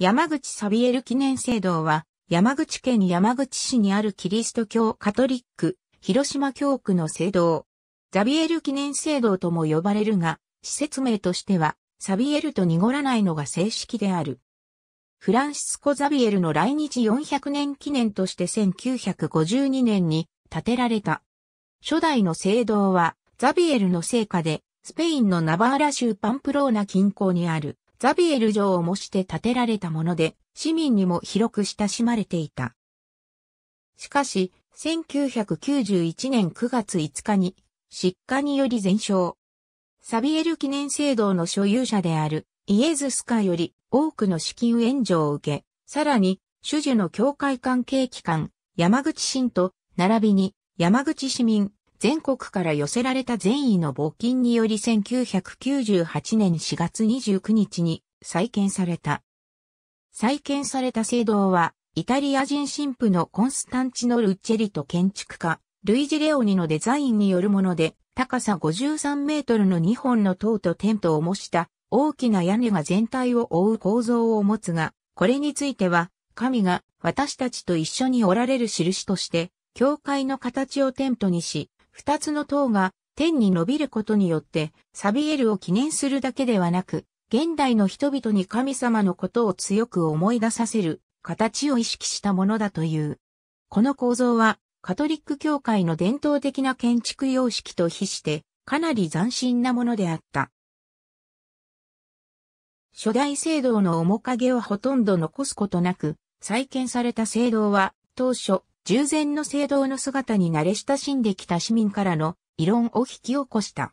山口サビエル記念聖堂は、山口県山口市にあるキリスト教カトリック、広島教区の聖堂。ザビエル記念聖堂とも呼ばれるが、施設名としては、サビエルと濁らないのが正式である。フランシスコ・ザビエルの来日400年記念として1952年に建てられた。初代の聖堂は、ザビエルの聖火で、スペインのナバーラ州パンプローナ近郊にあるザビエル城を模して建てられたもので、市民にも広く親しまれていた。しかし、1991年9月5日に、失火により全焼。サビエル記念聖堂の所有者であるイエズスカより多くの資金援助を受け、さらに、主樹の教会関係機関、山口新と、並びに山口市民、全国から寄せられた善意の募金により1998年4月29日に再建された。再建された聖堂は、イタリア人神父のコンスタンチノ・ルッチェリと建築家、ルイジ・レオニのデザインによるもので、高さ53メートルの2本の塔とテントを模した大きな屋根が全体を覆う構造を持つが、これについては、神が私たちと一緒におられる印として、教会の形をテントにし、二つの塔が天に伸びることによって、サビエルを記念するだけではなく、現代の人々に神様のことを強く思い出させる形を意識したものだという。この構造は、カトリック教会の伝統的な建築様式と比して、かなり斬新なものであった。初代聖堂の面影をほとんど残すことなく、再建された聖堂は、当初、従前の聖堂の姿に慣れ親しんできた市民からの異論を引き起こした。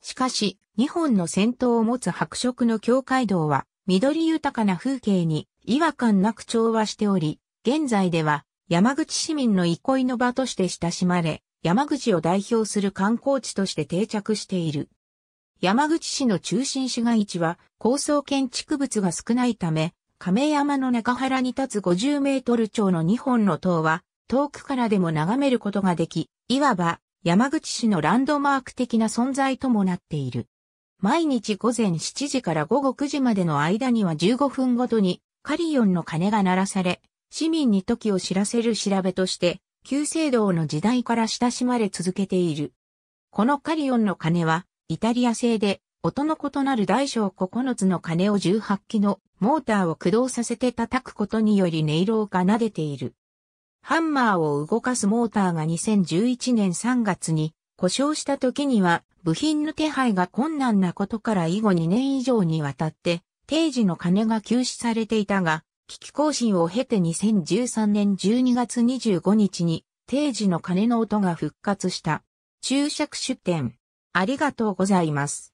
しかし、日本の先頭を持つ白色の教会堂は、緑豊かな風景に違和感なく調和しており、現在では山口市民の憩いの場として親しまれ、山口を代表する観光地として定着している。山口市の中心市街地は高層建築物が少ないため、亀山の中原に立つ50メートル長の2本の塔は遠くからでも眺めることができ、いわば山口市のランドマーク的な存在ともなっている。毎日午前7時から午後9時までの間には15分ごとにカリオンの鐘が鳴らされ、市民に時を知らせる調べとして、旧制度の時代から親しまれ続けている。このカリオンの鐘は、イタリア製で、音の異なる大小9つの鐘を18機のモーターを駆動させて叩くことにより音色を奏でている。ハンマーを動かすモーターが2011年3月に故障した時には部品の手配が困難なことから以後2年以上にわたって定時の金が休止されていたが、危機更新を経て2013年12月25日に定時の鐘の音が復活した。注釈出展。ありがとうございます。